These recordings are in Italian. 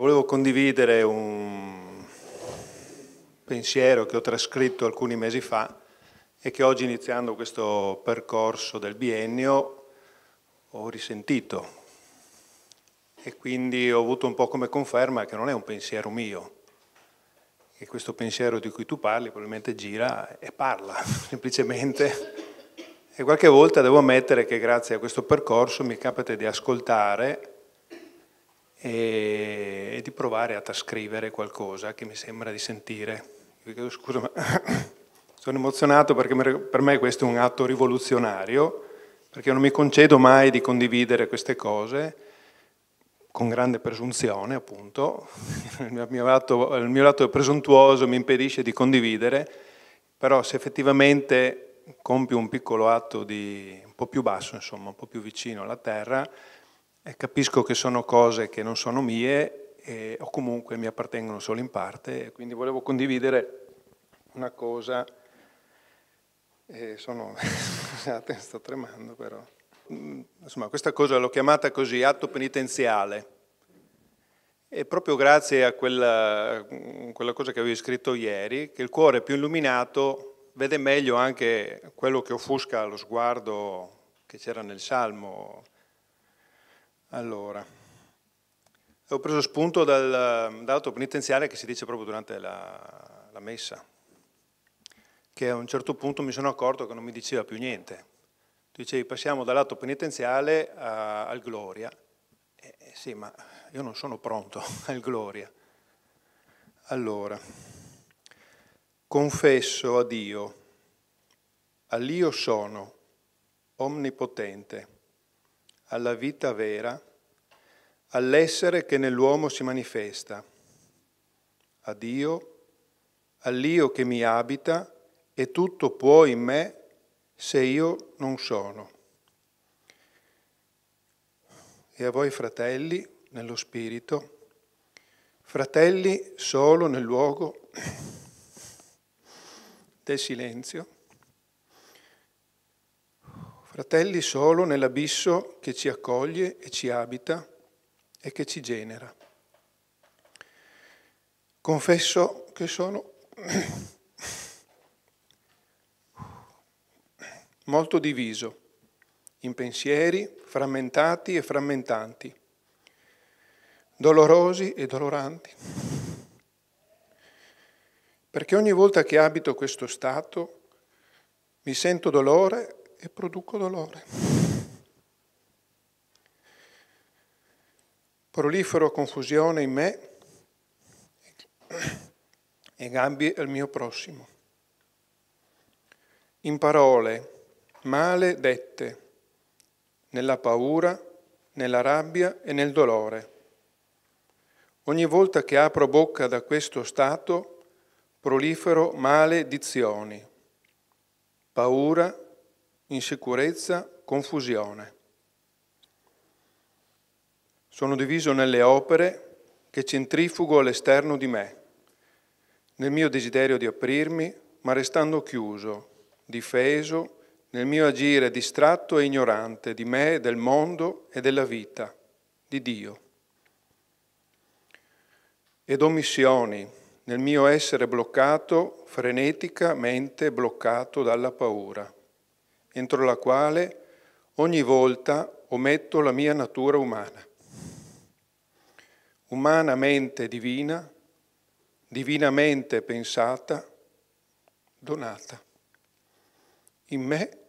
Volevo condividere un pensiero che ho trascritto alcuni mesi fa e che oggi iniziando questo percorso del biennio ho risentito e quindi ho avuto un po' come conferma che non è un pensiero mio, che questo pensiero di cui tu parli probabilmente gira e parla semplicemente e qualche volta devo ammettere che grazie a questo percorso mi capita di ascoltare e e di provare a trascrivere qualcosa che mi sembra di sentire. Scusa, ma sono emozionato perché per me questo è un atto rivoluzionario, perché non mi concedo mai di condividere queste cose con grande presunzione, appunto. Il mio lato, il mio lato presuntuoso mi impedisce di condividere, però se effettivamente compio un piccolo atto di, un po' più basso, insomma, un po' più vicino alla terra, e capisco che sono cose che non sono mie eh, o comunque mi appartengono solo in parte, quindi volevo condividere una cosa, eh, sono, scusate, sto tremando però, mm, insomma questa cosa l'ho chiamata così, atto penitenziale, e proprio grazie a quella, mm, quella cosa che avevi scritto ieri, che il cuore più illuminato vede meglio anche quello che offusca lo sguardo che c'era nel Salmo. Allora, ho preso spunto dal, dall'atto penitenziale che si dice proprio durante la, la messa, che a un certo punto mi sono accorto che non mi diceva più niente. Tu dicevi passiamo dall'atto penitenziale a, al gloria. Eh, eh, sì, ma io non sono pronto al gloria. Allora, confesso a Dio, all'io sono, onnipotente, alla vita vera, all'essere che nell'uomo si manifesta, a Dio, all'io che mi abita e tutto può in me se io non sono. E a voi fratelli, nello Spirito, fratelli solo nel luogo del silenzio, fratelli solo nell'abisso che ci accoglie e ci abita, e che ci genera. Confesso che sono molto diviso in pensieri frammentati e frammentanti, dolorosi e doloranti. Perché ogni volta che abito questo stato mi sento dolore e produco dolore. prolifero confusione in me e gabbie al mio prossimo. In parole male dette, nella paura, nella rabbia e nel dolore. Ogni volta che apro bocca da questo stato, prolifero maledizioni, paura, insicurezza, confusione. Sono diviso nelle opere che centrifugo all'esterno di me, nel mio desiderio di aprirmi, ma restando chiuso, difeso, nel mio agire distratto e ignorante di me, del mondo e della vita, di Dio. Ed omissioni nel mio essere bloccato, freneticamente bloccato dalla paura, entro la quale ogni volta ometto la mia natura umana umanamente divina, divinamente pensata, donata. In me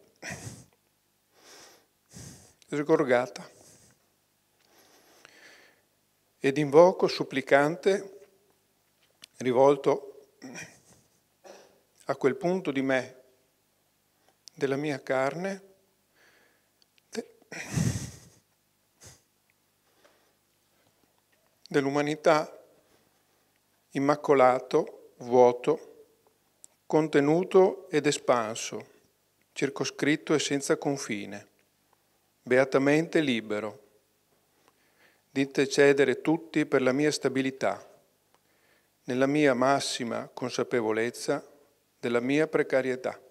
sgorgata. Ed invoco supplicante rivolto a quel punto di me, della mia carne, de- dell'umanità immacolato, vuoto, contenuto ed espanso, circoscritto e senza confine, beatamente libero. Dite cedere tutti per la mia stabilità, nella mia massima consapevolezza della mia precarietà.